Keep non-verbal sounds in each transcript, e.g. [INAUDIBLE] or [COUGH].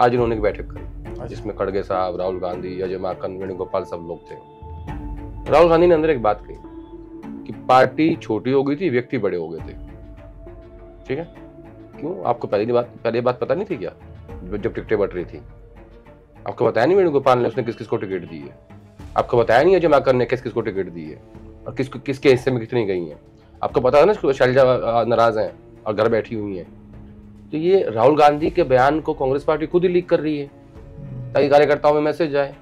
आज इन्होंने बैठक करी अच्छा। जिसमें खड़गे साहब राहुल गांधी अजय माकन वेणुगोपाल सब लोग थे राहुल गांधी ने अंदर एक बात कही कि पार्टी छोटी हो गई थी व्यक्ति बड़े हो गए थे ठीक है क्यों आपको पहली बात पहले बात पता नहीं थी क्या जब टिकटें बट रही थी आपको बताया नहीं वेणुगोपाल ने उसने किस किस को टिकट दी है आपको बताया नहीं अजय माकन ने किस किस को टिकट दी है और किस किसके हिस्से में कितनी गई हैं आपको पता था ना शैलजा नाराज हैं और घर बैठी हुई हैं तो ये राहुल गांधी के बयान को कांग्रेस पार्टी खुद ही लीक कर रही है ताकि कार्यकर्ताओं में मैसेज जाए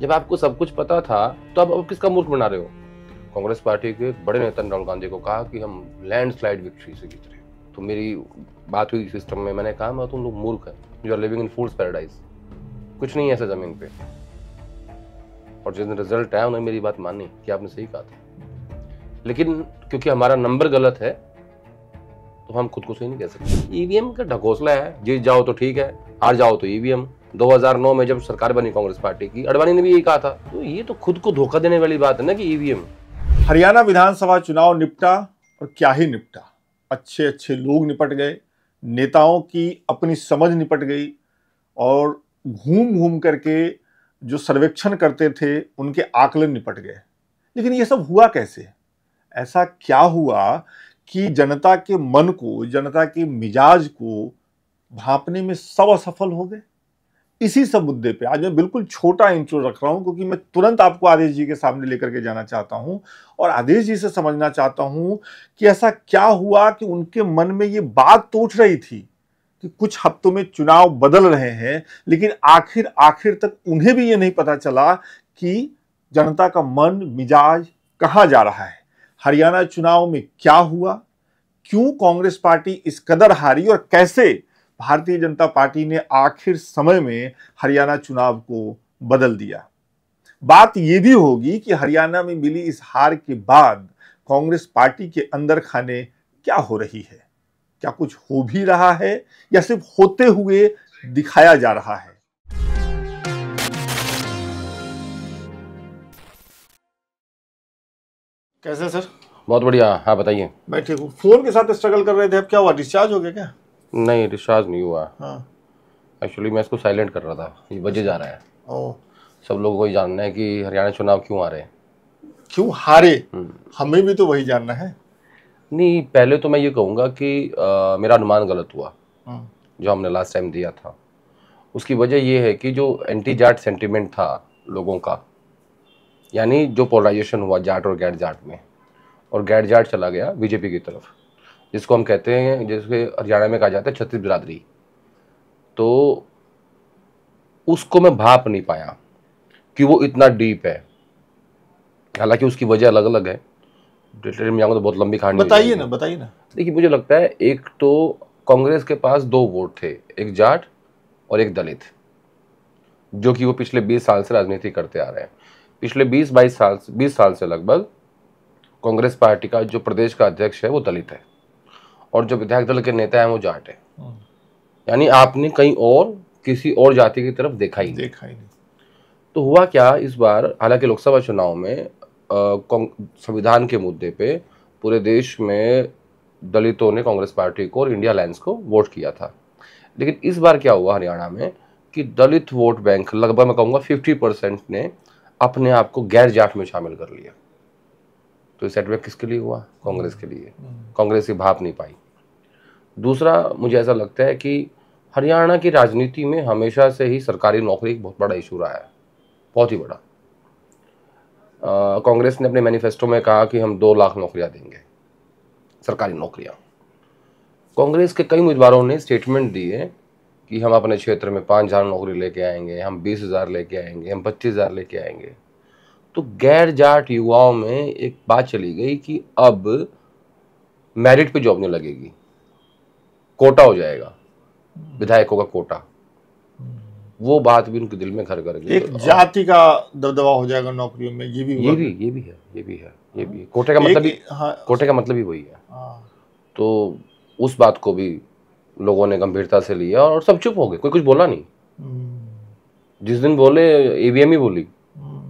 जब आपको सब कुछ पता था तो अब आप किसका मूर्ख बना रहे हो कांग्रेस पार्टी के बड़े नेता ने राहुल गांधी को कहा कि हम लैंडस्लाइड विक्ट्री से जीत रहे तो मेरी बात हुई सिस्टम में मैंने कहा मैं तो तुम लोग मूर्ख है you are living in fool's paradise कुछ नहीं है ऐसा जमीन पे और जिस रिजल्ट आया उन्होंने मेरी बात मानी कि आपने सही कहा था लेकिन क्योंकि हमारा नंबर गलत है तो हम खुद को सही नहीं कह सकते ईवीएम e का ढकोसला है जीत जाओ तो ठीक है हार जाओ तो ईवीएम e 2009 में जब सरकार बनी कांग्रेस पार्टी की अडवाणी ने भी यही कहा था तो ये तो खुद को धोखा देने वाली बात है ना कि ईवीएम e हरियाणा विधानसभा चुनाव निपटा और क्या ही निपटा अच्छे अच्छे लोग निपट गए नेताओं की अपनी समझ निपट गई और घूम घूम करके जो सर्वेक्षण करते थे उनके आकलन निपट गए लेकिन ये सब हुआ कैसे ऐसा क्या हुआ कि जनता के मन को जनता के मिजाज को भापने में सब असफल हो गए इसी सब मुद्दे पे आज मैं बिल्कुल छोटा इंट्रो रख रहा हूँ क्योंकि मैं तुरंत आपको आदेश जी के सामने लेकर के जाना चाहता हूँ और आदेश जी से समझना चाहता हूँ कि ऐसा क्या हुआ कि उनके मन में ये बात तो उठ रही थी कि कुछ हफ्तों में चुनाव बदल रहे हैं लेकिन आखिर आखिर तक उन्हें भी ये नहीं पता चला कि जनता का मन मिजाज कहाँ जा रहा है हरियाणा चुनाव में क्या हुआ क्यों कांग्रेस पार्टी इस कदर हारी और कैसे भारतीय जनता पार्टी ने आखिर समय में हरियाणा चुनाव को बदल दिया बात यह भी होगी कि हरियाणा में मिली इस हार के बाद कांग्रेस पार्टी के अंदर खाने क्या हो रही है क्या कुछ हो भी रहा है या सिर्फ होते हुए दिखाया जा रहा है कैसे सर बहुत बढ़िया हाँ बताइए मैं ठीक हूँ फ़ोन के साथ स्ट्रगल कर रहे थे अब क्या हुआ डिस्चार्ज हो गया क्या नहीं डिस्चार्ज नहीं हुआ हाँ एक्चुअली मैं इसको साइलेंट कर रहा था ये बजे जा रहा है ओ सब लोगों को ये जानना है कि हरियाणा चुनाव क्यों हारे क्यों हारे हम्म। हमें भी तो वही जानना है नहीं पहले तो मैं ये कहूँगा कि आ, मेरा अनुमान गलत हुआ हाँ। जो हमने लास्ट टाइम दिया था उसकी वजह यह है कि जो एंटी जाट सेंटिमेंट था लोगों का यानी जो पोलराइजेशन हुआ जाट और गैर जाट में और गैर जाट चला गया बीजेपी की तरफ जिसको हम कहते हैं जिसके हरियाणा में कहा जाता है छत्तीस बिरादरी तो उसको मैं भाप नहीं पाया कि वो इतना डीप है हालांकि उसकी वजह अलग अलग है डिटेल में तो बहुत लंबी कहानी बताइए ना बताइए ना देखिए मुझे लगता है एक तो कांग्रेस के पास दो वोट थे एक जाट और एक दलित जो कि वो पिछले 20 साल से राजनीति करते आ रहे हैं पिछले 20-22 साल 20 साल से लगभग कांग्रेस पार्टी का जो प्रदेश का अध्यक्ष है वो दलित है और जो विधायक दल के नेता है वो जाट है हाँ। यानी आपने कहीं और किसी और जाति की तरफ देखा ही देखा ही नहीं तो हुआ क्या इस बार हालांकि लोकसभा चुनाव में संविधान के मुद्दे पे पूरे देश में दलितों ने कांग्रेस पार्टी को और इंडिया लाइन्स को वोट किया था लेकिन इस बार क्या हुआ हरियाणा में कि दलित वोट बैंक लगभग मैं कहूँगा फिफ्टी परसेंट ने अपने आप को गैर जाट में शामिल कर लिया तो सेटबैक किसके लिए हुआ कांग्रेस के लिए हम्म। हम्म। कांग्रेस ये भाप नहीं पाई दूसरा मुझे ऐसा लगता है कि हरियाणा की राजनीति में हमेशा से ही सरकारी नौकरी एक बहुत बड़ा इशू रहा है बहुत ही बड़ा कांग्रेस ने अपने मैनिफेस्टो में कहा कि हम दो लाख नौकरियां देंगे सरकारी नौकरियां कांग्रेस के कई उम्मीदवारों ने स्टेटमेंट दिए कि हम अपने क्षेत्र में पाँच हज़ार नौकरी लेके आएंगे हम बीस हज़ार लेके आएंगे हम पच्चीस हज़ार लेके आएंगे तो गैर जाट युवाओं में एक बात चली गई कि अब मेरिट पे जॉब नहीं लगेगी कोटा हो जाएगा विधायकों का कोटा वो बात भी उनके दिल में घर कर गई एक जाति का दबदबा हो जाएगा नौकरियों में ये भी ये भी ये भी है ये भी है ये भी है कोटे का मतलब हाँ, कोटे का मतलब ही वही है हाँ। तो उस बात को भी लोगों ने गंभीरता से लिया और सब चुप हो गए कोई कुछ बोला नहीं हम्म। जिस दिन बोले ईवीएम e ही बोली हम्म।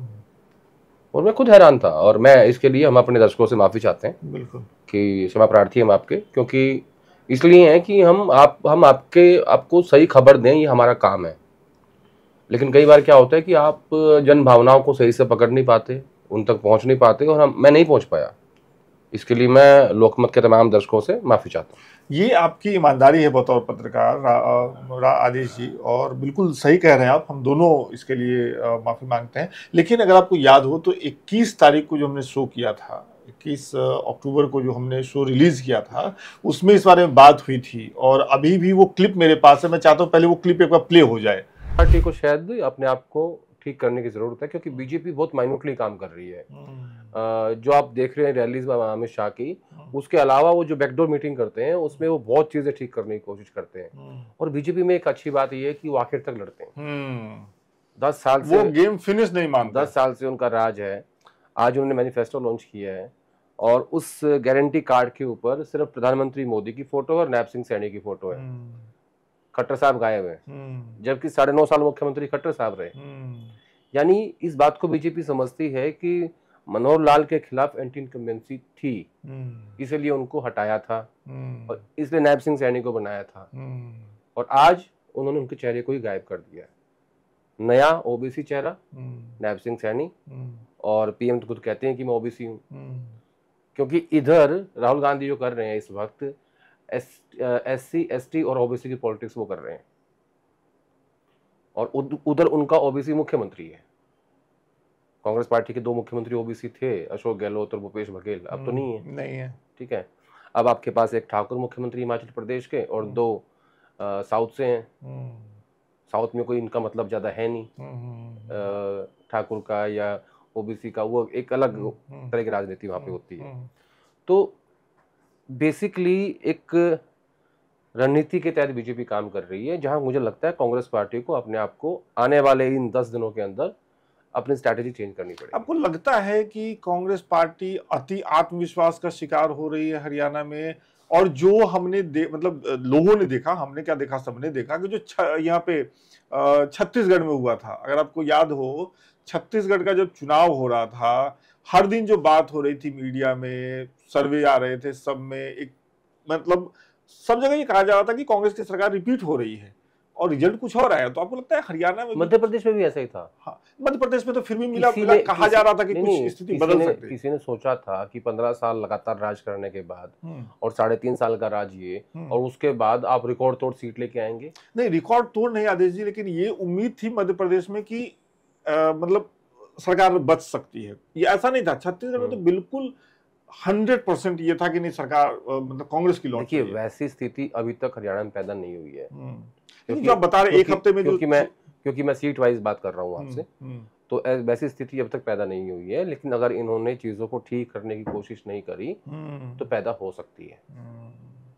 और मैं खुद हैरान था और मैं इसके लिए हम अपने दर्शकों से माफ़ी चाहते हैं बिल्कुल कि क्षमा प्रार्थी हम आपके क्योंकि इसलिए है कि हम आप हम आपके आपको सही खबर दें ये हमारा काम है लेकिन कई बार क्या होता है कि आप जन भावनाओं को सही से पकड़ नहीं पाते उन तक पहुंच नहीं पाते और हम मैं नहीं पहुंच पाया इसके लिए मैं लोकमत के तमाम दर्शकों से माफ़ी चाहता हूँ ये आपकी ईमानदारी है बतौर पत्रकार रा, आदेश जी और बिल्कुल सही कह रहे हैं आप हम दोनों इसके लिए माफ़ी मांगते हैं लेकिन अगर आपको याद हो तो 21 तारीख को जो हमने शो किया था 21 अक्टूबर को जो हमने शो रिलीज़ किया था उसमें इस बारे में बात हुई थी और अभी भी वो क्लिप मेरे पास है मैं चाहता हूँ पहले वो क्लिप एक बार प्ले हो जाए पार्टी को शायद अपने आप को ठीक करने की ज़रूरत है क्योंकि बीजेपी बहुत माइनोटली काम कर रही है हम्म। जो आप देख रहे हैं रैलीज अमित शाह की हम्म। उसके अलावा वो जो बैकडोर मीटिंग करते हैं उसमें वो बहुत चीज़ें ठीक करने की कोशिश करते हैं हम्म। और बीजेपी में एक अच्छी बात यह है कि वो आखिर तक लड़ते हैं दस साल से वो गेम फिनिश नहीं मानते दस साल से उनका राज है आज उन्होंने मैनिफेस्टो लॉन्च किया है और उस गारंटी कार्ड के ऊपर सिर्फ प्रधानमंत्री मोदी की फोटो और नैब सिंह सैनी की फोटो है खट्टर साहब गायब है हम्म। जबकि साढ़े नौ साल मुख्यमंत्री खट्टर साहब रहे हम्म। यानी इस बात को बीजेपी समझती है कि मनोहर लाल के खिलाफ एंटी इनकम्बेंसी थी हम्म। इसलिए उनको हटाया था और इसलिए नायब सिंह सैनी को बनाया था और आज उन्होंने उनके चेहरे को ही गायब कर दिया नया ओबीसी चेहरा नायब सिंह सैनी और पीएम तो खुद कहते हैं कि मैं ओबीसी हूँ क्योंकि इधर राहुल गांधी जो कर रहे हैं इस वक्त S S C S T और ओबीसी की पॉलिटिक्स वो कर रहे हैं और उधर उनका ओबीसी मुख्यमंत्री है कांग्रेस पार्टी के दो मुख्यमंत्री ओबीसी थे अशोक गहलोत और भूपेश बघेल अब तो हम्म, नहीं है नहीं है ठीक है अब आपके पास एक ठाकुर मुख्यमंत्री हिमाचल प्रदेश के और हम्म। दो साउथ से हैं हम्म। साउथ में कोई इनका मतलब ज्यादा है नहीं ठाकुर का या ओबीसी का वो एक अलग तरह की राजनीति वहां पे होती है तो बेसिकली एक रणनीति के तहत बीजेपी काम कर रही है जहां मुझे लगता है कांग्रेस पार्टी को अपने आप को आने वाले इन दस दिनों के अंदर अपनी स्ट्रैटेजी चेंज करनी पड़ेगी आपको लगता है कि कांग्रेस पार्टी अति आत्मविश्वास का शिकार हो रही है हरियाणा में और जो हमने दे, मतलब लोगों ने देखा हमने क्या देखा सबने देखा कि जो यहाँ पे छत्तीसगढ़ में हुआ था अगर आपको याद हो छत्तीसगढ़ का जब चुनाव हो रहा था हर दिन जो बात हो रही थी मीडिया में सर्वे आ रहे थे सब में एक मतलब सब जगह ये कहा जा रहा था कि कांग्रेस की सरकार रिपीट हो रही है और रिजल्ट कुछ और आया तो आपको लगता है हरियाणा में मध्य प्रदेश में भी ऐसा ही था हाँ मध्य प्रदेश में तो फिर भी मिला, मिला कहा जा रहा था कि कुछ स्थिति बदल सकती किसी ने सोचा था कि पंद्रह साल लगातार राज करने के बाद हम्म। और साढ़े तीन साल का राज ये हम्म। और उसके बाद आप रिकॉर्ड तोड़ सीट लेके आएंगे नहीं रिकॉर्ड तोड़ नहीं आदेश जी लेकिन ये उम्मीद थी मध्य प्रदेश में की मतलब सरकार बच सकती है ये ऐसा नहीं था छत्तीसगढ़ में तो हम्म। बिल्कुल हंड्रेड परसेंट ये था कि नहीं सरकार मतलब कांग्रेस की लॉ देखिए वैसी स्थिति अभी तक हरियाणा में पैदा नहीं हुई है हम्म। क्योंकि जो आप बता रहे एक हफ्ते में क्योंकि मैं क्योंकि मैं सीट वाइज बात कर रहा हूँ आपसे हम्म, हम्म। तो वैसी स्थिति अब तक पैदा नहीं हुई है लेकिन अगर इन्होंने चीजों को ठीक करने की कोशिश नहीं करी तो पैदा हो सकती है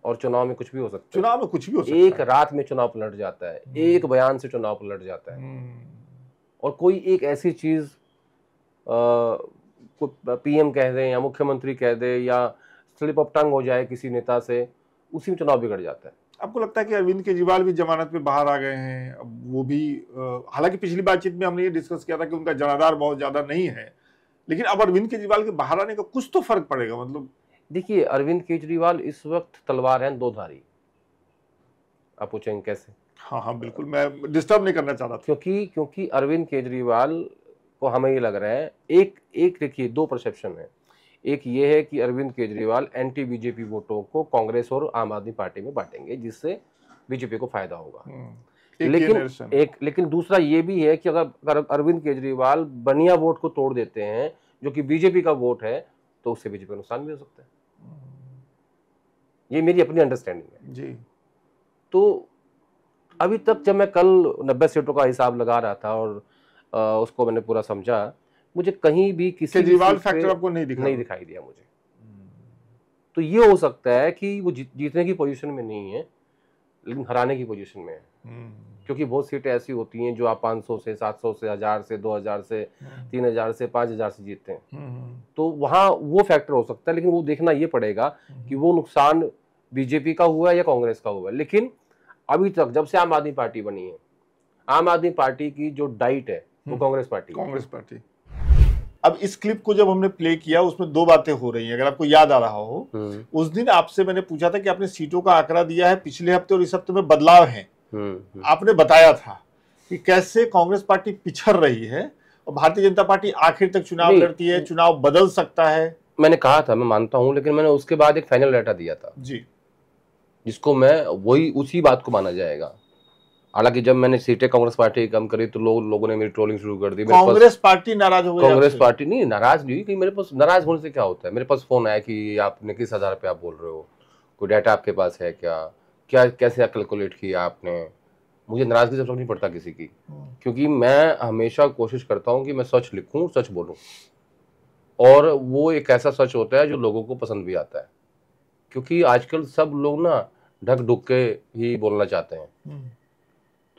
और चुनाव में कुछ भी हो सकता है चुनाव में कुछ भी हो सकता एक है। रात में चुनाव पलट जाता है एक बयान से चुनाव पलट जाता है और कोई एक ऐसी चीज पीएम कह दें या मुख्यमंत्री कह दे या स्लिप ऑफ टंग हो जाए किसी नेता से उसी में चुनाव बिगड़ जाता है आपको लगता है कि अरविंद केजरीवाल भी जमानत में बाहर आ गए हैं अब वो भी हालांकि पिछली बातचीत में हमने ये डिस्कस किया था कि उनका जनाधार बहुत ज़्यादा नहीं है लेकिन अब अरविंद केजरीवाल के बाहर आने का कुछ तो फर्क पड़ेगा मतलब देखिए अरविंद केजरीवाल इस वक्त तलवार है दो धारी आप पूछेंगे कैसे हाँ हाँ बिल्कुल मैं डिस्टर्ब नहीं करना चाह रहा था क्योंकि क्योंकि अरविंद केजरीवाल को हमें ये लग रहा है एक एक देखिए दो परसेप्शन है एक ये है कि अरविंद केजरीवाल एंटी बीजेपी वोटों को कांग्रेस और आम आदमी पार्टी में बांटेंगे जिससे बीजेपी को फायदा होगा हम्म, लेकिन एक लेकिन दूसरा ये भी है कि अगर अरविंद केजरीवाल बनिया वोट को तोड़ देते हैं जो कि बीजेपी का वोट है तो उससे बीजेपी को नुकसान भी हो सकता है ये मेरी अपनी अंडरस्टैंडिंग है जी तो अभी तक जब मैं कल नब्बे सीटों का हिसाब लगा रहा था और उसको मैंने पूरा समझा मुझे कहीं भी किसी केजरीवाल फैक्टर आपको नहीं दिखा नहीं दिखाई दिया मुझे हम्म। तो ये हो सकता है कि वो जीतने की पोजीशन में नहीं है लेकिन हराने की पोजीशन में है हम्म। क्योंकि बहुत सीटें ऐसी होती हैं जो आप 500 से 700 से हजार से 2000 से 3000 हम्म। से 5000 से जीतते हैं तो वहाँ वो फैक्टर हो सकता है लेकिन वो देखना ये पड़ेगा कि वो नुकसान बीजेपी का हुआ है या कांग्रेस का हुआ है लेकिन अभी तक जब से आम आदमी पार्टी बनी है आम आदमी पार्टी की जो डाइट है वो हम्म। कांग्रेस पार्टी कांग्रेस पार्टी अब इस क्लिप को जब हमने प्ले किया उसमें दो बातें हो रही हैं अगर आपको याद आ रहा हो हम्म। उस दिन आपसे मैंने पूछा था कि आपने सीटों का आंकड़ा दिया है पिछले हफ्ते और इस हफ्ते में बदलाव है हम्म, आपने बताया था कि कैसे कांग्रेस पार्टी पिछड़ रही है और भारतीय जनता पार्टी आखिर तक चुनाव लड़ती है चुनाव बदल सकता है मैंने कहा था मैं मानता हूँ लेकिन मैंने उसके बाद एक फाइनल डाटा दिया था जी जिसको मैं वही उसी बात को माना जाएगा हालांकि जब मैंने सीटें कांग्रेस पार्टी कम करी तो लो, लोगों ने मेरी ट्रोलिंग शुरू कर दी कांग्रेस पार्टी नाराज हो गई कांग्रेस पार्टी नहीं नाराज नहीं हुई मेरे पास नाराज होने से क्या होता है मेरे पास फोन आया कि आपने किस आधार पे आप बोल रहे हो कोई डाटा आपके पास है क्या क्या कैसे कैलकुलेट किया आपने मुझे नाराजगी से नहीं पड़ता किसी की हम्म। क्योंकि मैं हमेशा कोशिश करता हूँ कि मैं सच लिखूँ सच बोलूँ और वो एक ऐसा सच होता है जो लोगों को पसंद भी आता है क्योंकि आजकल सब लोग ना ढक ढुक के ही बोलना चाहते हैं हम्म।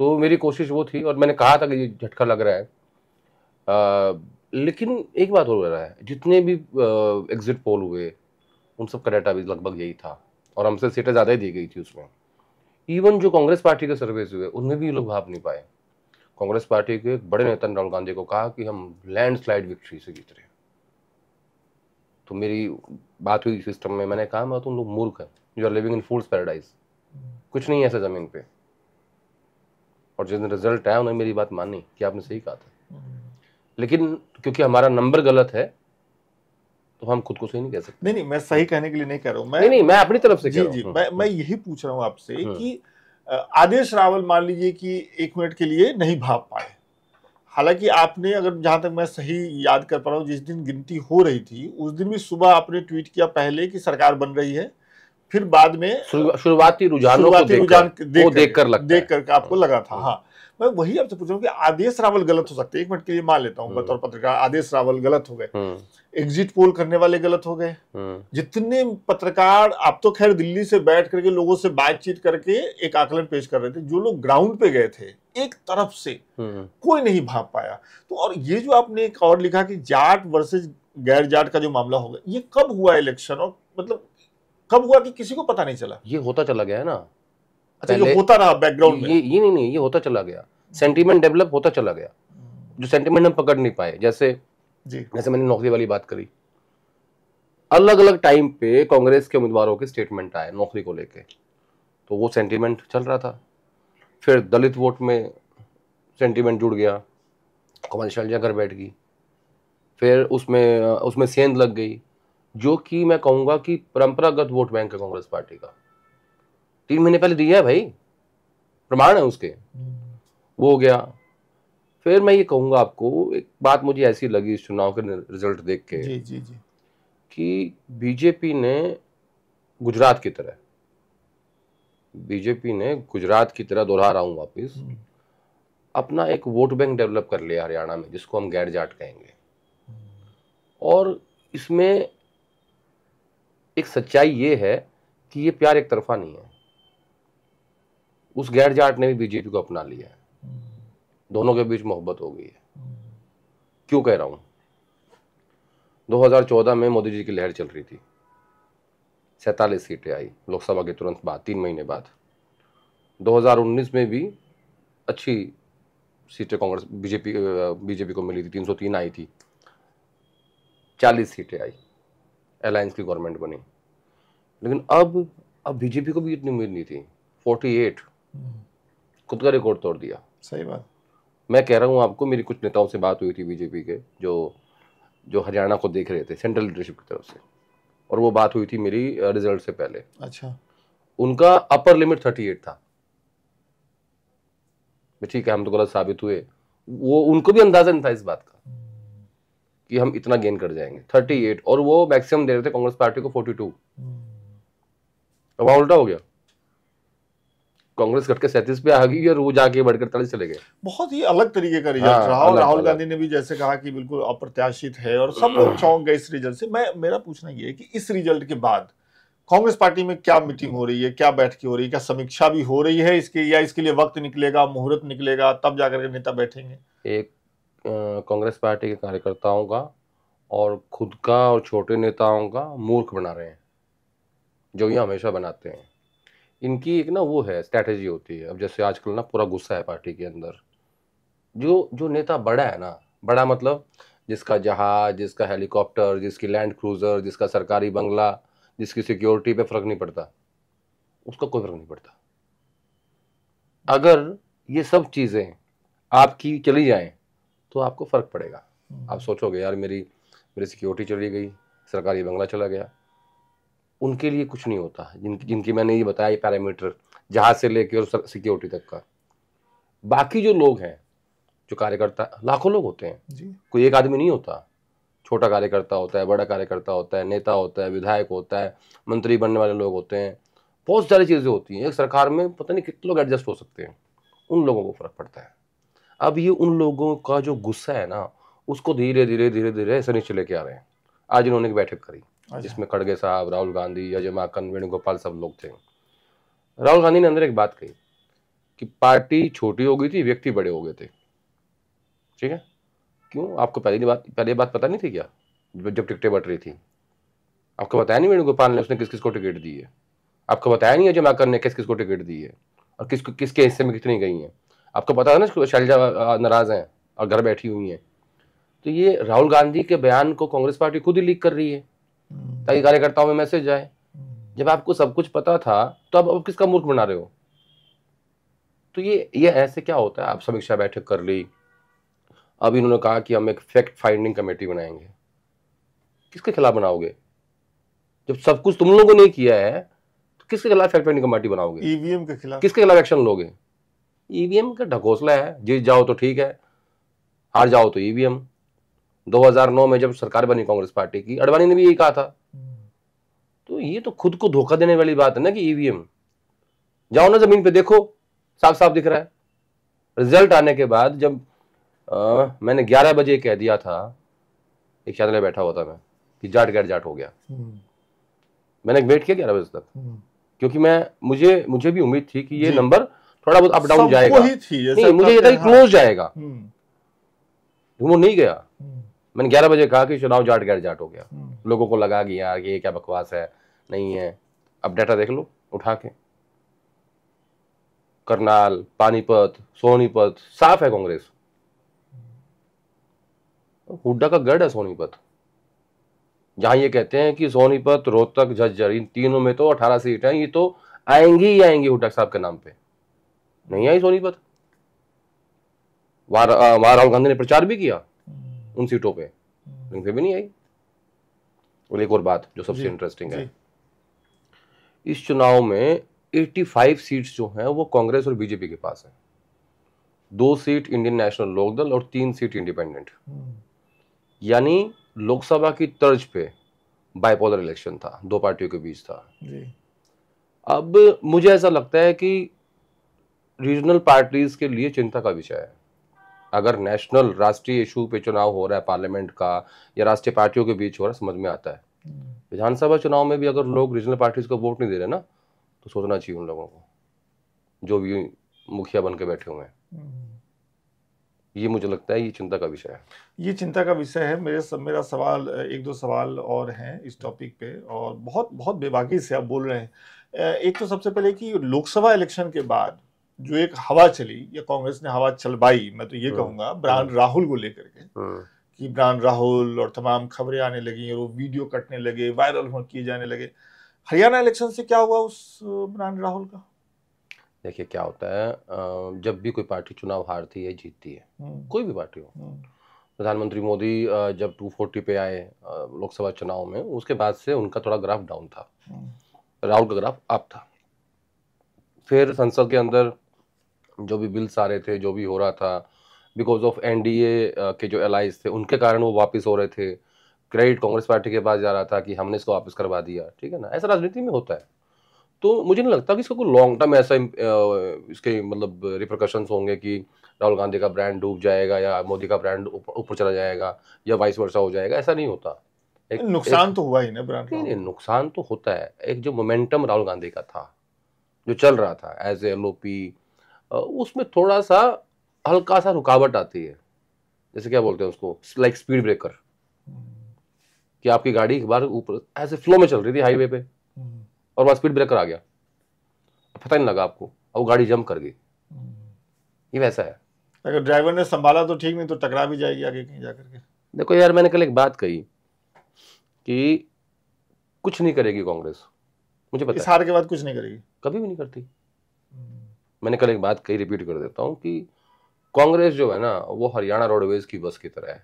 तो मेरी कोशिश वो थी और मैंने कहा था कि ये झटका लग रहा है आ, लेकिन एक बात हो रहा है जितने भी एग्जिट पोल हुए उन सब का डाटा भी लगभग यही था और हमसे सीटें ज़्यादा ही दी गई थी उसमें इवन जो कांग्रेस पार्टी के सर्वेस हुए उनमें भी लोग भाग नहीं पाए कांग्रेस पार्टी के एक बड़े नेता ने राहुल गांधी को कहा कि हम लैंडस्लाइड विक्ट्री से जीत रहे हैं तो मेरी बात हुई सिस्टम में मैंने कहा मैं तुम तो लोग मूर्ख है you are living in fool's paradise कुछ नहीं है ऐसा ज़मीन पे और जिस रिजल्ट आया उन्होंने मेरी बात मानी कि आपने सही कहा था हम्म। लेकिन क्योंकि हमारा नंबर गलत है तो हम खुद को सही नहीं कह सकते नहीं नहीं मैं सही कहने के लिए नहीं कह रहा हूँ मैं नहीं नहीं मैं अपनी तरफ से जी जी हम्म, मैं मैं हम्म। यही पूछ रहा हूँ आपसे कि आदेश रावल मान लीजिए कि एक मिनट के लिए नहीं भाग पाए हालांकि आपने अगर जहां तक मैं सही याद कर पा रहा हूँ जिस दिन गिनती हो रही थी उस दिन भी सुबह आपने ट्वीट किया पहले कि सरकार बन रही है फिर बाद में शुरुआती रुझानों शुरुआती को रुझान देखकर देख कर आपको हाँ। लगा था हाँ मैं वही आपसे पूछ रहा हूँ कि आदेश रावल गलत हो सकते हैं एक मिनट के लिए मान लेता हूँ हम्म। बतौर पत्रकार आदेश रावल गलत हो गए हम्म। एग्जिट पोल करने वाले गलत हो गए हम्म। जितने पत्रकार आप तो खैर दिल्ली से बैठ करके लोगों से बातचीत करके एक आकलन पेश कर रहे थे जो लोग ग्राउंड पे गए थे एक तरफ से कोई नहीं भाप पाया तो और ये जो आपने एक और लिखा कि जाट वर्सेज गैर जाट का जो मामला हो गया ये कब हुआ इलेक्शन और मतलब कब हुआ कि किसी को पता नहीं चला ये होता चला गया है ना अच्छा ये होता रहा बैकग्राउंड ये, ये नहीं नहीं ये होता चला गया सेंटीमेंट डेवलप होता चला गया जो सेंटीमेंट हम पकड़ नहीं पाए जैसे जी जैसे मैंने नौकरी वाली बात करी अलग अलग टाइम पे कांग्रेस के उम्मीदवारों के स्टेटमेंट आए नौकरी को लेके तो वो सेंटीमेंट चल रहा था फिर दलित वोट में सेंटीमेंट जुड़ गया कमल शैलजा घर बैठ गई फिर उसमें उसमें सेंध लग गई जो कि मैं कहूंगा कि परंपरागत वोट बैंक है कांग्रेस पार्टी का तीन महीने पहले दिया है भाई प्रमाण है उसके वो हो गया फिर मैं ये कहूंगा आपको एक बात मुझे ऐसी लगी इस चुनाव के रिजल्ट देख के जी, जी, जी। कि बीजेपी ने गुजरात की तरह बीजेपी ने गुजरात की तरह दोहरा रहा हूं वापिस हम्म। अपना एक वोट बैंक डेवलप कर लिया हरियाणा में जिसको हम गैर जाट कहेंगे हम्म। और इसमें एक सच्चाई ये है कि ये प्यार एक तरफा नहीं है उस गैर जाट ने भी बीजेपी को अपना लिया है दोनों के बीच मोहब्बत हो गई है क्यों कह रहा हूं 2014 में मोदी जी की लहर चल रही थी सैतालीस सीटें आई लोकसभा के तुरंत बाद तीन महीने बाद 2019 में भी अच्छी सीटें कांग्रेस बीजेपी बीजेपी को मिली थी 303 आई थी 40 सीटें आई अलायंस की गवर्नमेंट बनी लेकिन अब अब बीजेपी को भी इतनी उम्मीद नहीं थी 48 खुद का रिकॉर्ड तोड़ दिया सही बात मैं कह रहा हूँ आपको मेरी कुछ नेताओं से बात हुई थी बीजेपी के जो जो हरियाणा को देख रहे थे सेंट्रल लीडरशिप की तरफ से और वो बात हुई थी मेरी रिजल्ट uh, से पहले अच्छा उनका अपर लिमिट थर्टी एट था ठीक है हम तो गलत साबित हुए वो उनको भी अंदाजा नहीं था इस बात का कि हम इतना गेन कर जाएंगे थर्टी एट और वो मैक्सिमम दे रहे थे कांग्रेस पार्टी को फोर्टी टू अब वहां उल्टा हो गया कांग्रेस घटके के सैंतीस पे आ गई और वो जाके बढ़कर चालीस चले गए बहुत ही अलग तरीके का रिजल्ट हाँ, रहा और राहुल गांधी ने भी जैसे कहा कि बिल्कुल अप्रत्याशित है और सब लोग [COUGHS] चौंक गए इस रिजल्ट से मैं मेरा पूछना ये है कि इस रिजल्ट के बाद कांग्रेस पार्टी में क्या मीटिंग हो रही है क्या बैठकी हो रही है क्या समीक्षा भी हो रही है इसके या इसके लिए वक्त निकलेगा मुहूर्त निकलेगा तब जाकर के नेता बैठेंगे एक कांग्रेस पार्टी के कार्यकर्ताओं का और खुद का और छोटे नेताओं का मूर्ख बना रहे हैं जो ये हमेशा बनाते हैं इनकी एक ना वो है स्ट्रैटेजी होती है अब जैसे आजकल ना पूरा गुस्सा है पार्टी के अंदर जो जो नेता बड़ा है ना बड़ा मतलब जिसका जहाज जिसका हेलीकॉप्टर जिसकी लैंड क्रूज़र जिसका सरकारी बंगला जिसकी सिक्योरिटी पे फ़र्क नहीं पड़ता उसका कोई फ़र्क नहीं पड़ता अगर ये सब चीज़ें आपकी चली जाएं तो आपको फ़र्क पड़ेगा आप हम्म। सोचोगे यार मेरी मेरी सिक्योरिटी चली गई सरकारी बंगला चला गया उनके लिए कुछ नहीं होता जिन जिनकी मैंने ये बताया ये पैरामीटर जहाज से लेके और सिक्योरिटी तक का बाकी जो लोग हैं जो कार्यकर्ता लाखों लोग होते हैं जी। कोई एक आदमी नहीं होता छोटा कार्यकर्ता होता है बड़ा कार्यकर्ता होता है नेता होता है विधायक होता है मंत्री बनने वाले लोग होते हैं बहुत सारी चीज़ें होती हैं एक सरकार में पता नहीं कितने लोग एडजस्ट हो सकते हैं उन लोगों को फ़र्क पड़ता है अब ये उन लोगों का जो गुस्सा है ना उसको धीरे धीरे धीरे धीरे ऐसे नीचे लेके आ रहे हैं आज इन्होंने एक बैठक करी अच्छा। जिसमें खड़गे साहब राहुल गांधी अजय माकन वेणुगोपाल सब लोग थे राहुल गांधी ने अंदर एक बात कही कि पार्टी छोटी हो गई थी व्यक्ति बड़े हो गए थे ठीक है क्यों आपको पहली बात पहले बात पता नहीं थी क्या जब टिकटें बट रही थी आपको बताया नहीं वेणुगोपाल ने उसने किस किस को टिकट दी है आपको बताया नहीं अजय माकन ने किस किस को टिकट दी है और किस किसके हिस्से में कितनी गई हैं आपको पता था ना शैलजा नाराज हैं और घर बैठी हुई हैं तो ये राहुल गांधी के बयान को कांग्रेस पार्टी खुद ही लीक कर रही है हम्म। ताकि कार्यकर्ताओं में मैसेज जाए हम्म। जब आपको सब कुछ पता था तो अब आप किसका मूर्ख बना रहे हो तो ये ये ऐसे क्या होता है आप समीक्षा बैठक कर ली अब इन्होंने कहा कि हम एक फैक्ट फाइंडिंग कमेटी बनाएंगे किसके खिलाफ बनाओगे जब सब कुछ तुम लोगों ने किया है तो किसके खिलाफ फैक्ट फाइंडिंग कमेटी बनाओगे ईवीएम e के खिलाफ किसके खिलाफ एक्शन लोगे ईवीएम e का ढकोसला है जीत जाओ तो ठीक है हार जाओ तो ईवीएम e 2009 में जब सरकार बनी कांग्रेस पार्टी की अडवाणी ने भी यही कहा था तो ये तो खुद को धोखा देने वाली बात है ना कि ईवीएम e जाओ ना जमीन पे देखो साफ साफ दिख रहा है रिजल्ट आने के बाद जब आ, मैंने 11 बजे कह दिया था एक चैनल में बैठा हुआ था मैं कि जाट गैट जाट हो गया हम्म। मैंने वेट किया ग्यारह बजे तक हम्म। क्योंकि मैं मुझे मुझे भी उम्मीद थी कि ये नंबर थोड़ा बहुत अप डाउन जाएगा ही थी नहीं मुझे ये था कि क्लोज जाएगा वो हम्म। नहीं गया हम्म। मैंने ग्यारह बजे कहा कि चुनाव जाट गैर जाट हो गया हम्म। लोगों को लगा कि यार ये क्या बकवास है नहीं है अब डाटा देख लो उठा के करनाल पानीपत सोनीपत साफ है कांग्रेस हुड्डा का गढ़ है सोनीपत जहां ये कहते हैं कि सोनीपत रोहतक झज्जर इन तीनों में तो 18 सीट हैं ये तो आएंगी ही आएंगी हुड्डा साहब के नाम पे नहीं आई सोनीपत वहां राहुल गांधी ने प्रचार भी किया उन सीटों पे लेकिन फिर भी नहीं आई और एक और बात जो सबसे इंटरेस्टिंग है इस चुनाव में 85 सीट्स जो हैं वो कांग्रेस और बीजेपी के पास है दो सीट इंडियन नेशनल लोकदल और तीन सीट इंडिपेंडेंट यानी लोकसभा की तर्ज पे बाइपोलर इलेक्शन था दो पार्टियों के बीच था अब मुझे ऐसा लगता है कि रीजनल पार्टीज के लिए चिंता का विषय है अगर नेशनल राष्ट्रीय इशू पे चुनाव हो रहा है पार्लियामेंट का या राष्ट्रीय पार्टियों के बीच हो रहा है समझ में आता है हम्म। विधानसभा चुनाव में भी अगर लोग रीजनल पार्टीज को वोट नहीं दे रहे ना तो सोचना चाहिए उन लोगों को जो भी मुखिया बन के बैठे हुए हैं हम्म। ये मुझे लगता है ये चिंता का विषय है ये चिंता का विषय है मेरे सब मेरा सवाल एक दो सवाल और हैं इस टॉपिक पे और बहुत बहुत बेबाकी से आप बोल रहे हैं एक तो सबसे पहले कि लोकसभा इलेक्शन के बाद जो एक हवा चली या कांग्रेस ने हवा चलवाई मैं तो ये हाँ, कहूंगा हाँ। ब्रांड राहुल को लेकर के हाँ। कि ब्रांड राहुल और तमाम खबरें आने लगी और वो वीडियो कटने लगे वायरल हो किए जाने लगे हरियाणा इलेक्शन से क्या हुआ उस ब्रांड राहुल का देखिए क्या होता है जब भी कोई पार्टी चुनाव हारती है जीतती है हम्म। कोई भी पार्टी हो हम्म। प्रधानमंत्री मोदी जब 240 पे आए लोकसभा चुनाव में उसके बाद से उनका थोड़ा ग्राफ डाउन था हम्म। राहुल का ग्राफ अप था फिर संसद के अंदर जो भी बिल्स आ रहे थे जो भी हो रहा था बिकॉज ऑफ एन के जो एलाइज थे उनके कारण वो वापस हो रहे थे क्रेडिट कांग्रेस पार्टी के पास जा रहा था कि हमने इसको वापस करवा दिया ठीक है ना ऐसा राजनीति में होता है तो मुझे नहीं लगता कि इसका कोई लॉन्ग टर्म ऐसा इसके मतलब रिप्रकशंस होंगे कि राहुल गांधी का ब्रांड डूब जाएगा या मोदी का ब्रांड ऊपर चला जाएगा या वाइस वर्षा हो जाएगा ऐसा नहीं होता एक नुकसान एक, तो हुआ ही ना ब्रांड नहीं नहीं नुकसान तो होता है एक जो मोमेंटम राहुल गांधी का था जो चल रहा था as a L O P उसमें थोड़ा सा हल्का सा रुकावट आती है जैसे क्या बोलते हैं उसको लाइक स्पीड ब्रेकर कि आपकी गाड़ी एक बार ऊपर ऐसे फ्लो में चल रही थी हाईवे पे और वहां स्पीड ब्रेकर आ गया पता नहीं लगा आपको और गाड़ी जंप कर गई ये वैसा है अगर ड्राइवर ने संभाला तो ठीक नहीं तो टकरा भी जाएगी आगे कहीं जा करके देखो यार मैंने कल एक बात कही कि कुछ नहीं करेगी कांग्रेस मुझे पता इस हार के बाद कुछ नहीं करेगी कभी भी नहीं करती मैंने कल एक बात कई रिपीट कर देता हूँ कि कांग्रेस जो है ना वो हरियाणा रोडवेज की बस की तरह है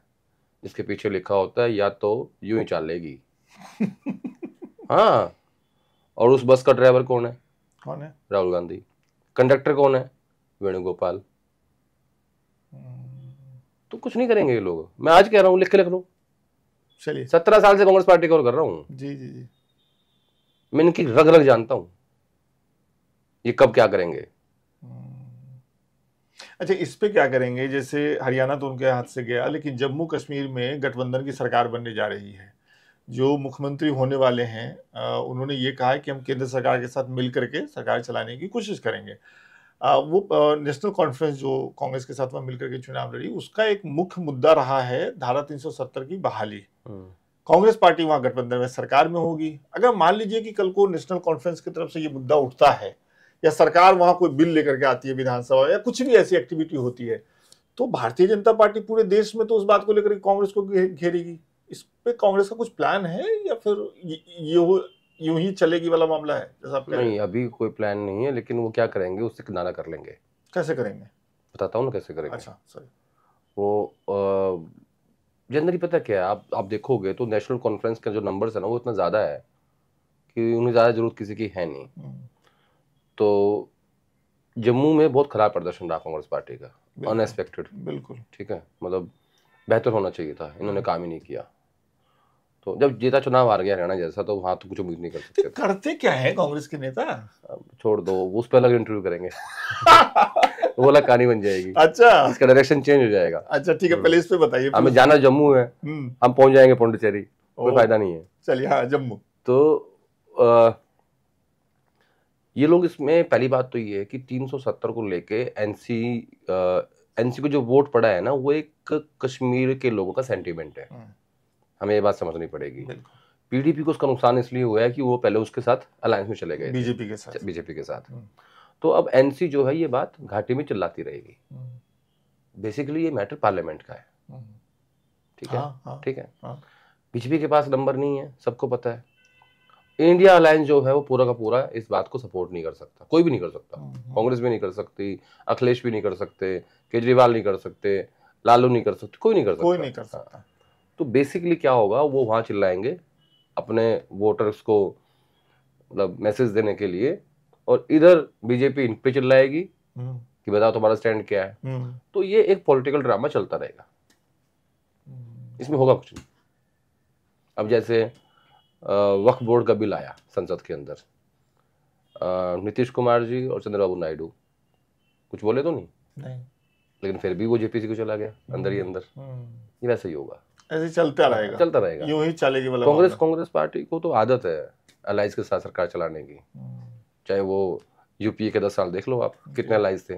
जिसके पीछे लिखा होता है या तो यूं ही चलेगी [LAUGHS] हाँ और उस बस का ड्राइवर कौन है कौन है राहुल गांधी कंडक्टर कौन है वेणुगोपाल हम्म। तो कुछ नहीं करेंगे ये लोग मैं आज कह रहा हूँ लिख के लिख लो चलिए सत्रह साल से कांग्रेस पार्टी कवर कर रहा हूँ जी जी जी मैं इनकी रग रग जानता हूँ ये कब क्या करेंगे अच्छा इस पर क्या करेंगे जैसे हरियाणा तो उनके हाथ से गया लेकिन जम्मू कश्मीर में गठबंधन की सरकार बनने जा रही है जो मुख्यमंत्री होने वाले हैं उन्होंने ये कहा है कि हम केंद्र सरकार के साथ मिल करके सरकार चलाने की कोशिश करेंगे वो नेशनल कॉन्फ्रेंस जो कांग्रेस के साथ में मिलकर के चुनाव लड़ी उसका एक मुख्य मुद्दा रहा है धारा 370 की बहाली हम्म। कांग्रेस पार्टी वहां गठबंधन में सरकार में होगी अगर मान लीजिए कि कल को नेशनल कॉन्फ्रेंस की तरफ से ये मुद्दा उठता है या सरकार वहां कोई बिल लेकर के आती है विधानसभा या कुछ भी ऐसी एक्टिविटी होती है तो भारतीय जनता पार्टी पूरे देश में तो उस बात को लेकर कांग्रेस को घेरेगी इस पे कांग्रेस का कुछ प्लान है या फिर ये हो यूं ही चलेगी वाला मामला है जैसा नहीं अभी कोई प्लान नहीं है लेकिन वो क्या करेंगे उससे किनारा कर लेंगे कैसे करेंगे बताता हूँ ना कैसे करेंगे अच्छा सॉरी वो जनरली पता क्या है आप आप देखोगे तो नेशनल कॉन्फ्रेंस का जो नंबर्स है ना वो इतना ज़्यादा है कि उन्हें ज़्यादा जरूरत किसी की है नहीं हम्म। तो जम्मू में बहुत खराब प्रदर्शन रहा कांग्रेस पार्टी का अनएक्सपेक्टेड बिल्कुल ठीक है मतलब बेहतर होना चाहिए था इन्होंने काम ही नहीं किया तो जब जीता चुनाव हार गया हरियाणा जैसा तो वहां तो कुछ उम्मीद नहीं कर सकते करते क्या है कांग्रेस के नेता छोड़ दो उस पर अलग इंटरव्यू करेंगे [LAUGHS] वो अलग कहानी बन जाएगी अच्छा इसका डायरेक्शन चेंज हो जाएगा अच्छा ठीक है पहले इस पे बताइए हमें जाना जम्मू है हम्म। हम पहुंच जाएंगे पौंडीचेरी कोई फायदा नहीं है चलिए हाँ जम्मू तो ये लोग इसमें पहली बात तो ये है कि 370 को लेके एनसी एनसी को जो वोट पड़ा है ना वो एक कश्मीर के लोगों का सेंटिमेंट है हम्म। हमें ये बात समझनी पड़ेगी पीडीपी को उसका नुकसान इसलिए हुआ है कि वो पहले उसके साथ अलायंस में चले गए बीजेपी के साथ बीजेपी के साथ हम्म। तो अब एनसी जो है ये बात घाटी में चिल्लाती रहेगी बेसिकली हम्म। ये मैटर पार्लियामेंट का है ठीक है हाँ, हाँ। ठीक है बीजेपी हाँ। के पास नंबर नहीं है सबको पता है इंडिया अलायंस जो है वो पूरा का पूरा इस बात को सपोर्ट नहीं कर सकता कोई भी नहीं कर सकता हम्म, हम्म। कांग्रेस भी नहीं कर सकती अखिलेश भी नहीं कर सकते केजरीवाल नहीं कर सकते लालू नहीं कर सकते कोई नहीं कर सकता कोई नहीं कर सकता तो बेसिकली क्या होगा वो वहाँ चिल्लाएंगे अपने वोटर्स को मतलब मैसेज देने के लिए और इधर बीजेपी इन पे चिल्लाएगी हम्म। कि बताओ तुम्हारा स्टैंड क्या है तो ये एक पॉलिटिकल ड्रामा चलता रहेगा इसमें होगा कुछ नहीं अब जैसे वक्फ बोर्ड का बिल आया संसद के अंदर नीतीश कुमार जी और चंद्रबाबू नायडू कुछ बोले तो नहीं नहीं लेकिन फिर भी वो जेपीसी को चला गया अंदर ही हम्म, अंदर हम्म। ये वैसे ही होगा ऐसे चलता रहेगा चलता रहेगा यूं ही चलेगी वाला कांग्रेस कांग्रेस पार्टी को तो आदत है अलाइज के साथ सरकार चलाने की हम्म। चाहे वो यूपीए के दस साल देख लो आप कितने अलाइज थे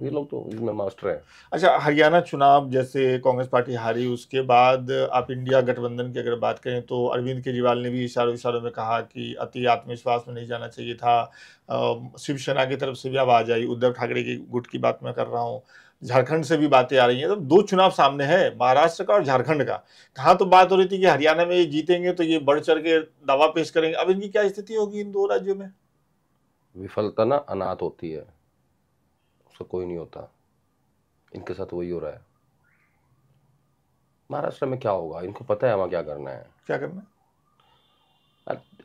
ये लोग तो इसमें मास्टर हैं अच्छा हरियाणा चुनाव जैसे कांग्रेस पार्टी हारी उसके बाद आप इंडिया गठबंधन की अगर बात करें तो अरविंद केजरीवाल ने भी इशारों इशारों में कहा कि अति आत्मविश्वास में नहीं जाना चाहिए था शिवसेना की तरफ से भी आवाज आई उद्धव ठाकरे की गुट की बात मैं कर रहा हूँ झारखंड से भी बातें आ रही हैं तो दो चुनाव सामने है महाराष्ट्र का और झारखंड का कहाँ तो बात हो रही थी कि हरियाणा में ये जीतेंगे तो ये बढ़ चढ़ के दावा पेश करेंगे अब इनकी क्या स्थिति होगी इन दो राज्यों में विफलता ना अनाथ होती है उसका कोई नहीं होता इनके साथ वही हो रहा है महाराष्ट्र में क्या होगा इनको पता है वहाँ क्या करना है क्या करना है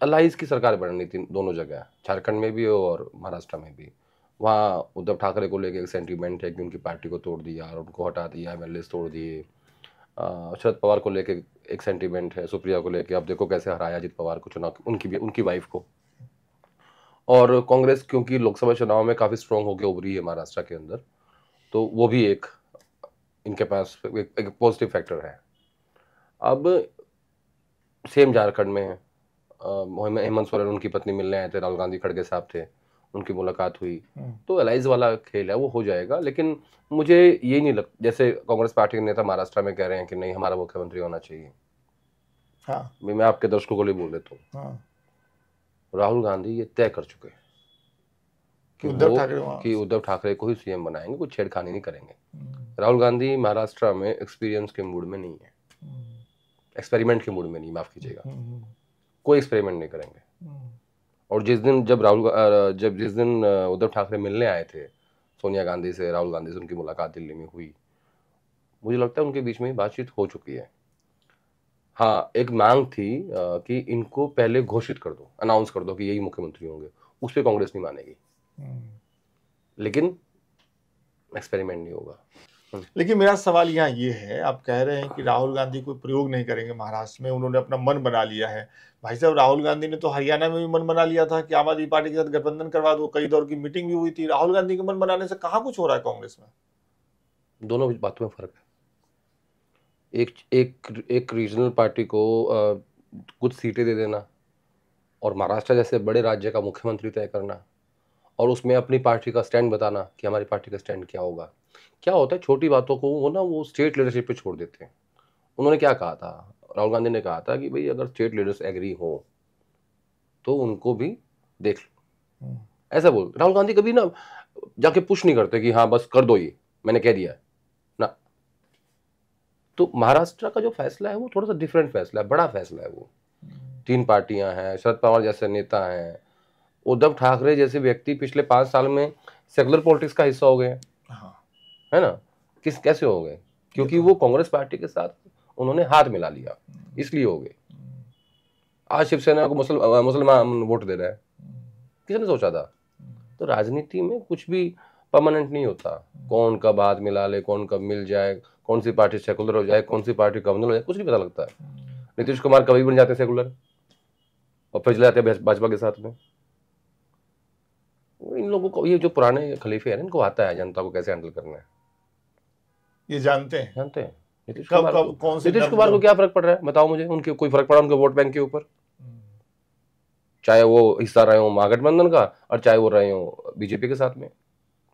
अलाइज की सरकार बननी थी दोनों जगह झारखंड में भी हो और महाराष्ट्र में भी वहाँ उद्धव ठाकरे को लेकर एक सेंटीमेंट है कि उनकी पार्टी को तोड़ दिया और उनको हटा दिया एम तोड़ दिए शरद पवार को लेकर एक सेंटीमेंट है सुप्रिया को लेकर आप देखो कैसे हराया अजित पवार को चुनाव उनकी भी उनकी वाइफ को और कांग्रेस क्योंकि लोकसभा चुनाव में काफ़ी स्ट्रॉन्ग होकर उभरी है महाराष्ट्र के अंदर तो वो भी एक इनके पास एक, एक पॉजिटिव फैक्टर है अब सेम झारखंड में हेमंत सोरेन उनकी पत्नी मिलने आए थे राहुल गांधी खड़गे साहब थे उनकी मुलाकात हुई हम्म। तो एलाइज वाला खेल है वो हो जाएगा लेकिन मुझे ये नहीं लग जैसे कांग्रेस पार्टी के नेता महाराष्ट्र में कह रहे हैं कि नहीं हमारा मुख्यमंत्री होना चाहिए हाँ मैं आपके दर्शकों को लिए बोल देता हूँ हाँ। राहुल गांधी ये तय कर चुके हैं कि उद्धव ठाकरे कि उद्धव ठाकरे को ही सीएम बनाएंगे कुछ छेड़खानी नहीं करेंगे हम्म। राहुल गांधी महाराष्ट्र में एक्सपीरियंस के मूड में नहीं है एक्सपेरिमेंट हम्म। के मूड में नहीं माफ कीजिएगा हम्म, कोई एक्सपेरिमेंट नहीं करेंगे और जिस दिन जब राहुल जब जिस दिन उद्धव ठाकरे मिलने आए थे सोनिया गांधी से राहुल गांधी से उनकी मुलाकात दिल्ली में हुई मुझे लगता है उनके बीच में बातचीत हो चुकी है हाँ एक मांग थी कि इनको पहले घोषित कर दो अनाउंस कर दो कि यही मुख्यमंत्री होंगे उस पर कांग्रेस नहीं मानेगी हम्म। लेकिन एक्सपेरिमेंट नहीं होगा हम्म। लेकिन मेरा सवाल यहाँ ये है आप कह रहे हैं कि राहुल गांधी कोई प्रयोग नहीं करेंगे महाराष्ट्र में उन्होंने अपना मन बना लिया है भाई साहब राहुल गांधी ने तो हरियाणा में भी मन बना लिया था कि आम आदमी पार्टी के साथ गठबंधन करवा दो कई दौर की मीटिंग भी हुई थी राहुल गांधी के मन बनाने से कहा कुछ हो रहा है कांग्रेस में दोनों बातों में फर्क है एक एक एक रीजनल पार्टी को आ, कुछ सीटें दे देना और महाराष्ट्र जैसे बड़े राज्य का मुख्यमंत्री तय करना और उसमें अपनी पार्टी का स्टैंड बताना कि हमारी पार्टी का स्टैंड क्या होगा क्या होता है छोटी बातों को वो ना वो स्टेट लीडरशिप पे छोड़ देते हैं उन्होंने क्या कहा था राहुल गांधी ने कहा था कि भाई अगर स्टेट लीडर्स एग्री हो तो उनको भी देख लो हम्म। ऐसा बोल राहुल गांधी कभी ना जाके पुश नहीं करते कि हाँ बस कर दो ये मैंने कह दिया है तो महाराष्ट्र का जो फैसला है वो थोड़ा सा डिफरेंट फैसला है बड़ा फैसला है वो तीन पार्टियां हैं शरद पवार जैसे नेता हैं उद्धव ठाकरे जैसे व्यक्ति पिछले पांच साल में सेकुलर पॉलिटिक्स का हिस्सा हो गए हाँ। है ना किस कैसे हो गए क्योंकि तो वो कांग्रेस पार्टी के साथ उन्होंने हाथ मिला लिया हम्म। इसलिए हो गए हम्म। आज शिवसेना को मुसलमान वोट दे रहा है हम्म। किसने सोचा था तो राजनीति में कुछ भी परमानेंट नहीं होता कौन कब हाथ मिला ले कौन कब मिल जाए कौन सी पार्टी सेकुलर हो जाए कौन सी पार्टी कम्युनल हो जाए कुछ नहीं पता लगता है नीतीश कुमार कभी बन जाते सेकुलर और फिर चले जाते भाजपा के साथ में इन लोगों को ये जो पुराने खलीफे हैं इनको आता है जनता को कैसे हैंडल करना है ये जानते हैं जानते हैं नीतीश कुमार कब, कौन से नीतीश कुमार को क्या फर्क पड़ रहा है बताओ मुझे उनके कोई फर्क पड़ा उनके वोट बैंक के ऊपर हम्म। चाहे वो हिस्सा रहे हो महागठबंधन का और चाहे वो रहे हो बीजेपी के साथ में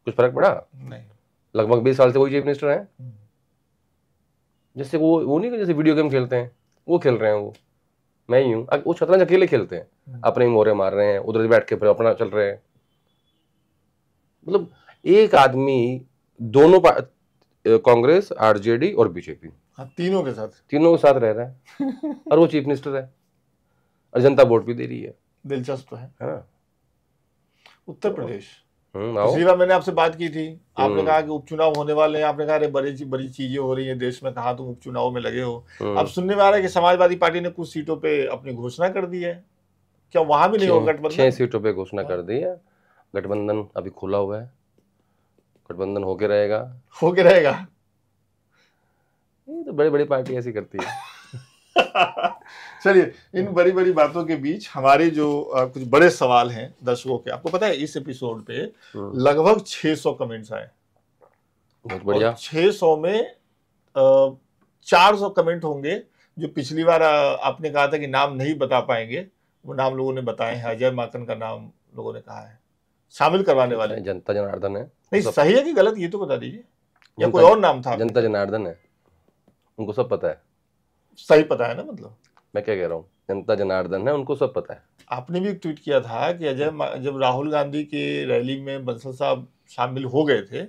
कुछ फर्क पड़ा नहीं लगभग बीस साल से वही चीफ मिनिस्टर हैं हम्म। जैसे वो वो नहीं जैसे वीडियो गेम खेलते हैं वो खेल रहे हैं वो मैं ही हूँ वो शतरंज अकेले खेलते हैं हम्म। अपने मोहरे मार रहे हैं उधर बैठ के फिर अपना चल रहे हैं मतलब एक आदमी दोनों कांग्रेस आरजेडी और बीजेपी हाँ, तीनों के साथ तीनों के साथ रह रहा है [LAUGHS] और वो चीफ मिनिस्टर है और जनता वोट भी दे रही है दिलचस्प तो है हाँ। उत्तर प्रदेश पिछली हम्म, तो बार मैंने आपसे बात की थी आपने हम्म। कहा कि उपचुनाव होने वाले हैं आपने कहा अरे बड़ी बड़ी चीजें हो रही है देश में कहा तुम उपचुनाव में लगे हो हम्म। अब सुनने में आ रहा है कि समाजवादी पार्टी ने कुछ सीटों पे अपनी घोषणा कर दी है क्या वहां भी नहीं होगा गठबंधन छह सीटों पे घोषणा हाँ। कर दी है गठबंधन अभी खुला हुआ है गठबंधन होके रहेगा होके रहेगा ये तो बड़ी बड़ी पार्टी ऐसी करती है [LAUGHS] चलिए इन बड़ी बड़ी बातों के बीच हमारे जो आ, कुछ बड़े सवाल हैं दर्शकों के आपको पता है इस एपिसोड पे हम्म। लगभग 600 कमेंट्स आए बहुत बढ़िया 600 में चार सौ कमेंट होंगे जो पिछली बार आपने कहा था कि नाम नहीं बता पाएंगे वो नाम लोगों ने बताए हैं अजय माकन का नाम लोगों ने कहा है शामिल करवाने वाले जनता जनार्दन है नहीं सही है कि गलत ये तो बता दीजिए या कोई और नाम था जनता जनार्दन है उनको सब पता है सही पता है ना मतलब मैं क्या कह रहा हूँ जनता जनार्दन है उनको सब पता है आपने भी एक ट्वीट किया था कि अजय जब राहुल गांधी की रैली में बंसल साहब शामिल हो गए थे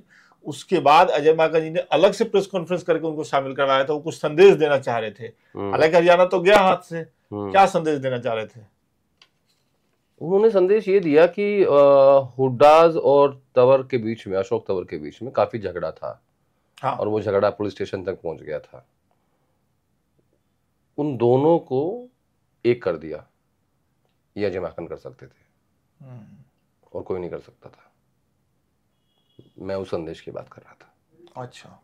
उसके बाद अजय माका जी ने अलग से प्रेस कॉन्फ्रेंस करके उनको शामिल करवाया था वो कुछ संदेश देना चाह रहे थे हम्म। हालांकि हरियाणा तो गया हाथ से हम्म। क्या संदेश देना चाह रहे थे उन्होंने संदेश ये दिया कि हुडाज और तवर के बीच में अशोक तवर के बीच में काफी झगड़ा था हाँ। और वो झगड़ा पुलिस स्टेशन तक पहुंच गया था उन दोनों को एक कर दिया या जमाखन कर सकते थे हम्म। और कोई नहीं कर सकता था मैं उस संदेश की बात कर रहा था अच्छा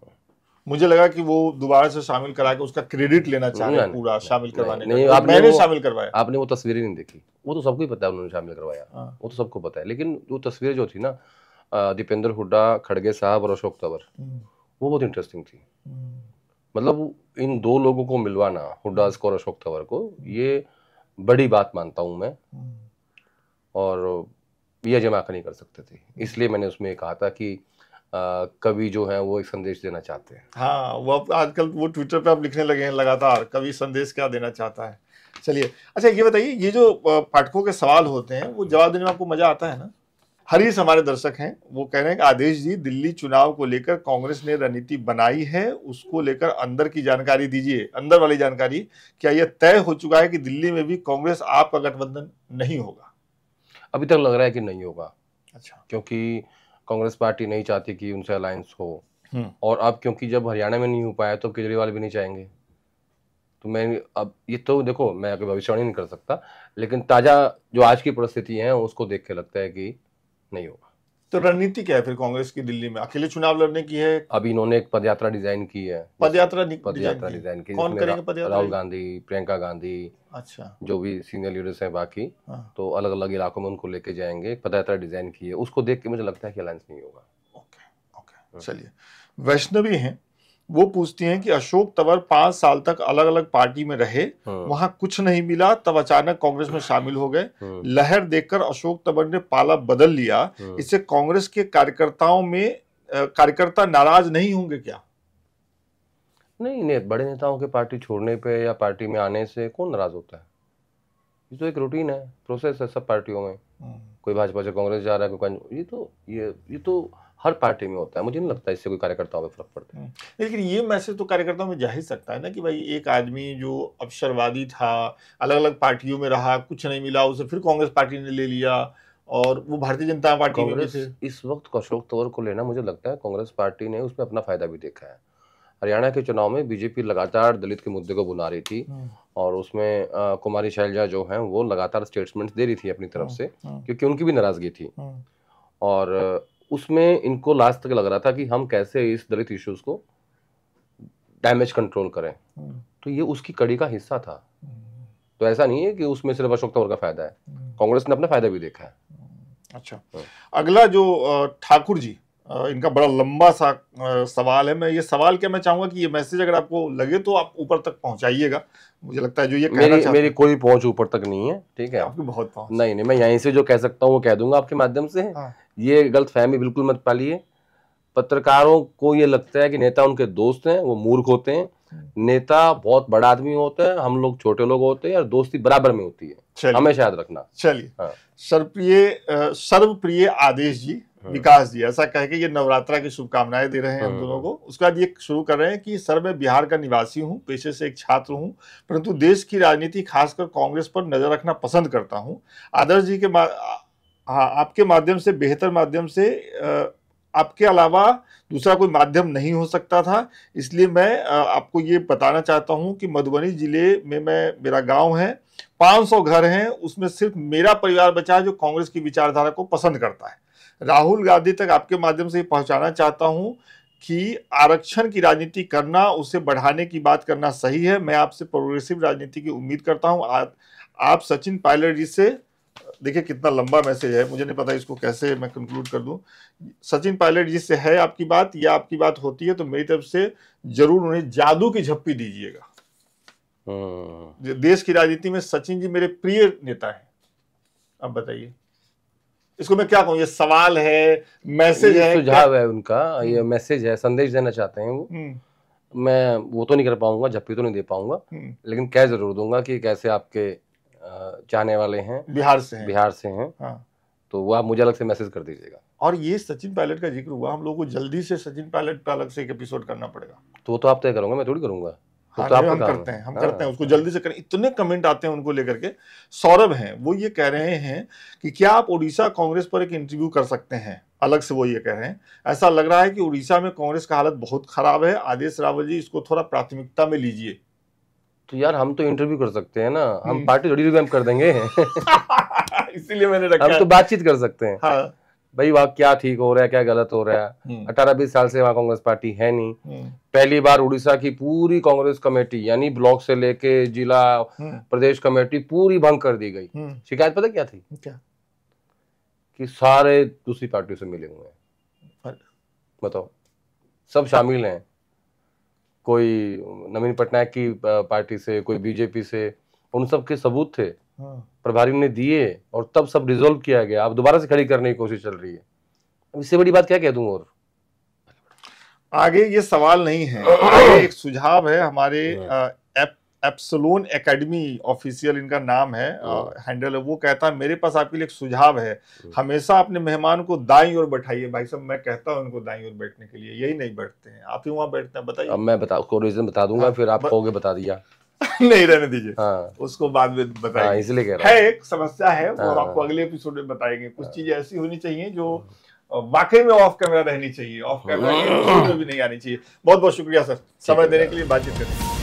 मुझे लगा कि वो दोबारा से शामिल करा के उसका क्रेडिट लेना चाह रहे पूरा शामिल करवाने नहीं, नहीं, तो नहीं, आपने मैंने शामिल करवाया आपने वो तस्वीरें नहीं देखी वो तो सबको ही पता है उन्होंने शामिल करवाया हाँ। वो तो सबको पता है लेकिन वो तस्वीर जो थी ना दीपेंद्र हुड्डा खड़गे साहब और अशोक तंवर हम्म। वो बहुत इंटरेस्टिंग थी हम्म। मतलब इन दो लोगों को मिलवाना हुडास को और अशोक तंवर को ये बड़ी बात मानता हूँ मैं और ये जमा कर नहीं कर सकते थे इसलिए मैंने उसमें कहा था कि कवि जो है वो एक संदेश देना चाहते हैं हाँ वो अब आजकल वो ट्विटर पे आप लिखने लगे हैं लगातार कवि संदेश क्या देना चाहता है चलिए अच्छा ये बताइए ये जो पाठकों के सवाल होते हैं वो जवाब देने में आपको मजा आता है ना हरीश हमारे दर्शक हैं वो कह रहे हैं कि आदेश जी दिल्ली चुनाव को लेकर कांग्रेस ने रणनीति बनाई है उसको लेकर अंदर की जानकारी दीजिए अंदर वाली जानकारी क्या यह तय हो चुका है कि दिल्ली में भी कांग्रेस आपका गठबंधन नहीं होगा अभी तक लग रहा है कि नहीं होगा अच्छा क्योंकि कांग्रेस पार्टी नहीं चाहती कि उनसे अलायंस हो हम्म। और अब क्योंकि जब हरियाणा में नहीं हो पाया तो केजरीवाल भी नहीं चाहेंगे तो मैं अब ये तो देखो मैं भविष्यवाणी नहीं कर सकता लेकिन ताज़ा जो आज की परिस्थिति है उसको देख के लगता है कि नहीं होगा तो रणनीति क्या है फिर कांग्रेस की दिल्ली में अकेले चुनाव लड़ने की है अभी इन्होंने एक पदयात्रा डिजाइन की है पदयात्रा पदयात्रा डिजाइन की कौन करेंगे पदयात्रा राहुल गांधी प्रियंका गांधी अच्छा जो भी सीनियर लीडर्स हैं बाकी हाँ। तो अलग अलग इलाकों में उनको लेके जाएंगे पदयात्रा डिजाइन की है उसको देख के मुझे लगता है कि अलायंस नहीं होगा ओके ओके हम्म। चलिए वैष्णवी हैं वो पूछती हैं कि अशोक तंवर पांच साल तक अलग अलग पार्टी में रहे हाँ। वहां कुछ नहीं मिला तब अचानक कांग्रेस में शामिल हो गए हाँ। लहर देखकर अशोक तवर ने पाला बदल लिया हाँ। इससे कांग्रेस के कार्यकर्ताओं में कार्यकर्ता नाराज नहीं होंगे क्या नहीं नहीं बड़े नेताओं के पार्टी छोड़ने पे या पार्टी में आने से कौन नाराज होता है ये तो एक रूटीन है प्रोसेस है सब पार्टियों में कोई भाजपा से कांग्रेस जा रहा है कोई ये तो ये ये तो हर पार्टी में होता है मुझे नहीं लगता इससे कोई कार्यकर्ताओं में फर्क पड़ता है हम्म। लेकिन ये मैसेज तो कार्यकर्ताओं में जा ही सकता है ना कि भाई एक आदमी जो अवसरवादी था अलग अलग पार्टियों में रहा कुछ नहीं मिला उसे फिर कांग्रेस पार्टी ने ले लिया और वो भारतीय जनता पार्टी कांग्रेस इस वक्त अशोक तंवर को लेना मुझे लगता है कांग्रेस पार्टी ने उसमें अपना फायदा भी देखा है हरियाणा के चुनाव में बीजेपी लगातार दलित के मुद्दे को बुना रही थी हम्म। और उसमें आ, कुमारी शैलजा जो हैं वो लगातार स्टेटमेंट्स दे रही थी अपनी तरफ हम्म। से क्योंकि उनकी भी नाराजगी थी और उसमें इनको लास्ट तक लग रहा था कि हम कैसे इस दलित इश्यूज को डैमेज कंट्रोल करें हम्म। तो ये उसकी कड़ी का हिस्सा था हम्म। तो ऐसा नहीं है कि उसमें सिर्फ अशोक तंवर का फायदा है हम्म। कांग्रेस ने अपना फायदा भी देखा है अच्छा हाँ। अगला जो ठाकुर जी इनका बड़ा लंबा सा सवाल है मैं ये सवाल क्या मैं चाहूंगा कि ये मैसेज अगर आपको लगे तो आप ऊपर तक पहुंचाइएगा मुझे लगता है जो ये कहना मेरी, मेरी कोई पहुंच ऊपर तक नहीं है ठीक है आपकी बहुत पहुंच नहीं नहीं मैं यहीं से जो कह सकता हूँ वो कह दूंगा आपके माध्यम से हाँ। ये गलत फहमी बिल्कुल मत पालिए पत्रकारों को ये लगता है कि नेता उनके दोस्त हैं वो मूर्ख होते हैं हम्म। नेता बहुत बड़ा आदमी होता है हम लोग छोटे लोग होते हैं और दोस्ती बराबर में होती है हमेशा याद रखना चलिए हाँ। सर्वप्रिय सर्वप्रिय आदेश जी हाँ। विकास जी ऐसा कह के ये नवरात्रा की शुभकामनाएं दे रहे हैं हम हाँ। दोनों को उसके बाद ये शुरू कर रहे हैं कि सर मैं बिहार का निवासी हूँ पेशे से एक छात्र हूँ परंतु देश की राजनीति खासकर कांग्रेस पर नजर रखना पसंद करता हूँ आदर्श जी के हाँ आपके माध्यम से बेहतर माध्यम से आपके अलावा दूसरा कोई माध्यम नहीं हो सकता था इसलिए मैं आपको ये बताना चाहता हूँ कि मधुबनी जिले में मैं मेरा गांव है 500 घर हैं उसमें सिर्फ मेरा परिवार बचा है जो कांग्रेस की विचारधारा को पसंद करता है राहुल गांधी तक आपके माध्यम से पहुँचाना चाहता हूँ कि आरक्षण की राजनीति करना उसे बढ़ाने की बात करना सही है मैं आपसे प्रोग्रेसिव राजनीति की उम्मीद करता हूँ आप सचिन पायलट जी से देखिए कितना लंबा मैसेज है मुझे नहीं पता इसको कैसे मैं कंक्लूड कर दूं सचिन पायलट जी से है आपकी बात या आपकी बात होती है तो मेरी तरफ से जरूर उन्हें जादू की झप्पी दीजिएगा हम्म। देश की राजनीति में सचिन जी मेरे प्रिय नेता हैं अब बताइए इसको मैं क्या कहूँ ये सवाल है मैसेज है सुझाव है उनका ये हम्म। मैसेज है संदेश देना चाहते हैं वो हम्म। मैं वो तो नहीं कर पाऊंगा झप्पी तो नहीं दे पाऊंगा लेकिन कह जरूर दूंगा कि कैसे आपके जाने वाले हैं बिहार से हैं बिहार से हैं हाँ। तो वो आप मुझे अलग से मैसेज कर दीजिएगा और ये सचिन पायलट का जिक्र हुआ हम लोगों को जल्दी से सचिन पायलट का अलग से एक एपिसोड करना पड़ेगा तो वो तो आप तय करूंगा मैं थोड़ी करूंगा हाँ, तो, आप हम करते हैं हम हाँ, करते हैं उसको जल्दी से करें इतने कमेंट आते हैं उनको लेकर के सौरभ हैं वो ये कह रहे हैं कि क्या आप उड़ीसा कांग्रेस पर एक इंटरव्यू कर सकते हैं अलग से वो ये कह रहे हैं ऐसा लग रहा है कि उड़ीसा में कांग्रेस का हालत बहुत खराब है आदेश रावल जी इसको थोड़ा प्राथमिकता में लीजिए तो यार हम तो इंटरव्यू कर सकते हैं ना हम पार्टी हम्म। थोड़ी रिवैम्प कर देंगे [LAUGHS] इसीलिए मैंने रखा हम तो बातचीत कर सकते हैं हाँ। भाई वहाँ क्या ठीक हो रहा है क्या गलत हो रहा है हम्म। अठारह बीस साल से वहाँ कांग्रेस पार्टी है नहीं हम्म। पहली बार उड़ीसा की पूरी कांग्रेस कमेटी यानी ब्लॉक से लेके जिला प्रदेश कमेटी पूरी भंग कर दी गई शिकायत पता क्या थी क्या कि सारे दूसरी पार्टियों से मिले हुए हैं बताओ सब शामिल हैं कोई नवीन पटनायक की पार्टी से कोई बीजेपी से उन सब के सबूत थे हाँ। प्रभारी ने दिए और तब सब रिजोल्व किया गया अब दोबारा से खड़ी करने की कोशिश चल रही है इससे बड़ी बात क्या कह दूंगा और आगे ये सवाल नहीं है [COUGHS] आगे एक सुझाव है हमारे हाँ। एप्सलोन एकेडमी ऑफिशियल इनका नाम है हैंडल है वो कहता है मेरे पास आपके लिए एक सुझाव है हमेशा अपने मेहमान को दाई और बैठाइए भाई साहब मैं कहता हूँ उनको दाई और बैठने के लिए यही नहीं बैठते हैं आप ही वहाँ बैठते हैं बताइए अब मैं बता रीजन बता दूंगा हाँ, फिर आप कहोगे बता दिया [LAUGHS] नहीं रहने दीजिए हाँ, उसको बाद में बताइए हाँ, इसलिए कह रहा है एक समस्या है और हाँ। आपको अगले एपिसोड में बताएंगे कुछ हाँ। चीजें ऐसी होनी चाहिए जो हाँ। वाकई में ऑफ कैमरा रहनी चाहिए ऑफ कैमरा भी नहीं आनी चाहिए बहुत बहुत शुक्रिया सर समय देने के लिए बातचीत करने के लिए